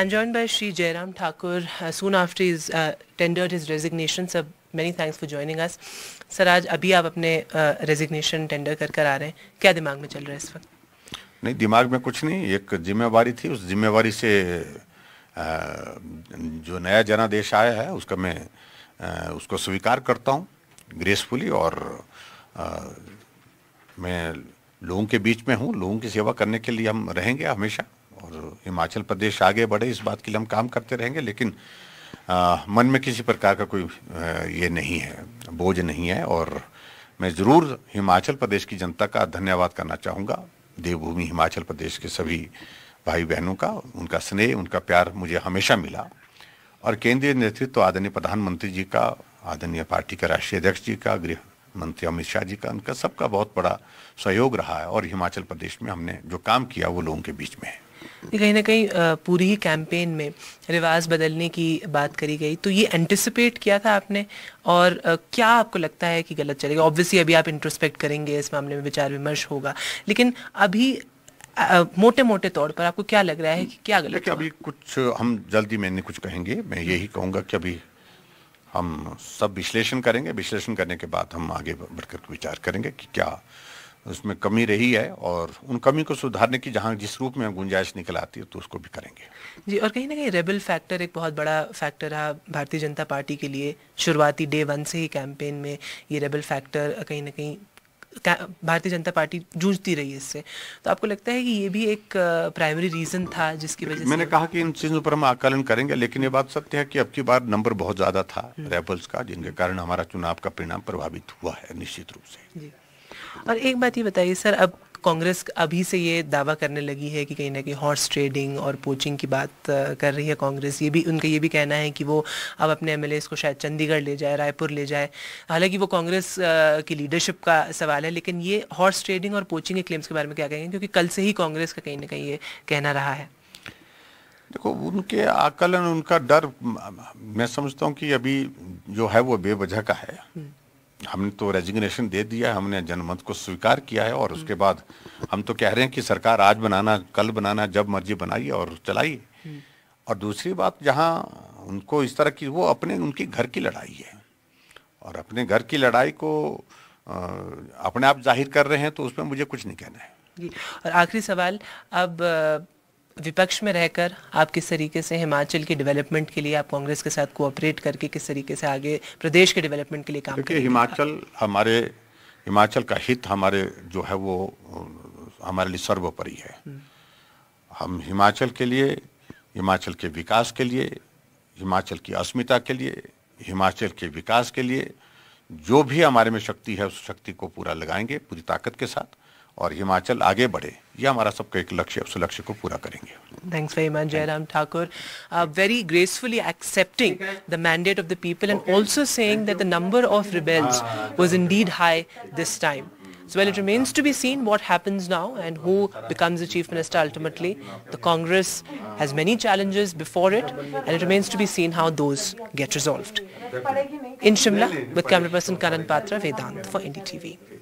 I'm joined by Sri Jairam Thakur uh, soon after he's uh, tendered his resignation. Sir, many thanks for joining us. Sir, आज अभी आप अपने resignation tender कर कर आ रहे हैं क्या दिमाग में चल रहा है इस वक्त नहीं दिमाग में कुछ नहीं एक जिम्मेवारी थी उस जिम्मेवारी से जो नया जनादेश आया है उसका मैं उसको स्वीकार करता हूँ ग्रेसफुली और मैं लोगों के बीच में हूँ लोगों की सेवा करने के लिए हम रहेंगे हमेशा हिमाचल प्रदेश आगे बढ़े इस बात के लिए हम काम करते रहेंगे लेकिन आ, मन में किसी प्रकार का कोई आ, ये नहीं है बोझ नहीं है और मैं ज़रूर हिमाचल प्रदेश की जनता का धन्यवाद करना चाहूँगा देवभूमि हिमाचल प्रदेश के सभी भाई बहनों का उनका स्नेह उनका प्यार मुझे हमेशा मिला और केंद्रीय नेतृत्व तो आदरणीय प्रधानमंत्री जी का आदरणीय पार्टी का राष्ट्रीय अध्यक्ष जी का गृह मंत्री अमित शाह जी का उनका सबका बहुत बड़ा सहयोग रहा है और हिमाचल प्रदेश में हमने जो काम किया वो लोगों के बीच में है ये कहीं ना कहीं पूरी ही कैंपेन में रिवाज बदलने की बात करी गई तो ये एंटिसिपेट किया था आपने और क्या आपको लगता है कि गलत चलेगा ऑब्वियसली अभी आप इंट्रोस्पेक्ट करेंगे इस मामले में विचार विमर्श होगा लेकिन अभी मोटे मोटे तौर पर आपको क्या लग रहा है कि क्या गलत अभी कुछ हम जल्दी मैंने कुछ कहेंगे मैं यही हम्म। कहूँगा कि अभी हम सब विश्लेषण करेंगे विश्लेषण करने के बाद हम आगे बढ़कर विचार करेंगे कि क्या उसमें कमी रही है और उन कमी को सुधारने की जहाँ जिस रूप में गुंजाइश निकल आती है तो उसको भी करेंगे जी और कहीं ना कहीं रेबल फैक्टर एक बहुत बड़ा फैक्टर रहा भारतीय जनता पार्टी के लिए शुरुआती डे वन से ही कैंपेन में ये रेबल फैक्टर कहीं ना कहीं भारतीय जनता पार्टी जूझती रही है इससे तो आपको लगता है कि ये भी एक प्राइमरी रीजन था जिसकी वजह से मैंने कहा कि इन चीज़ों पर हम आकलन करेंगे लेकिन ये बात सत्य है कि अब की बार नंबर बहुत ज़्यादा था रेबल्स हम्म। का जिनके कारण हमारा चुनाव का परिणाम प्रभावित हुआ है निश्चित रूप से जी और एक बात ये बताइए सर अब कांग्रेस अभी से ये दावा करने लगी है कि कहीं ना कहीं हॉर्स ट्रेडिंग और पोचिंग की बात कर रही है कांग्रेस ये भी उनका ये भी कहना है कि वो अब अपने एम को शायद चंडीगढ़ ले जाए रायपुर ले जाए हालांकि वो कांग्रेस की लीडरशिप का सवाल है लेकिन ये हॉर्स ट्रेडिंग और पोचिंग के क्लेम्स के बारे में क्या कहेंगे क्योंकि कल से ही कांग्रेस का कहीं ना कहीं ये कहना रहा है देखो उनके आकलन उनका डर मैं समझता हूँ कि अभी जो है वो बेवजह का है हम्म। हमने तो रेजिग्नेशन दे दिया हमने जनमत को स्वीकार किया है और उसके बाद हम तो कह रहे हैं कि सरकार आज बनाना कल बनाना जब मर्जी बनाइए और चलाइए और दूसरी बात जहाँ उनको इस तरह की वो अपने उनकी घर की लड़ाई है और अपने घर की लड़ाई को अपने आप जाहिर कर रहे हैं तो उसमें मुझे कुछ नहीं कहना है जी और आखिरी सवाल अब विपक्ष में रहकर आप किस तरीके से हिमाचल की डेवलपमेंट के लिए आप कांग्रेस के साथ कोऑपरेट करके किस तरीके से आगे प्रदेश के डेवलपमेंट के लिए काम करेंगे हिमाचल हमारे हिमाचल का हित हमारे जो है वो हमारे लिए सर्वोपरि है हम्म। हम हिमाचल के लिए हिमाचल के विकास के लिए हिमाचल की अस्मिता के लिए हिमाचल के विकास के लिए जो भी हमारे में शक्ति है उस शक्ति को पूरा लगाएंगे पूरी ताकत के साथ और हिमाचल आगे बढ़े यह हमारा सबका एक लक्ष्य उस लक्ष्य को पूरा करेंगे thanks very much Jairam Thakur very gracefully accepting the mandate of the people and also saying that the number of rebels was indeed high this time So well, it remains to be seen what happens now and who becomes the chief minister ultimately. The Congress has many challenges before it, and it remains to be seen how those get resolved. In Shimla, with camera person Karan Patra, Vedant for NDTV.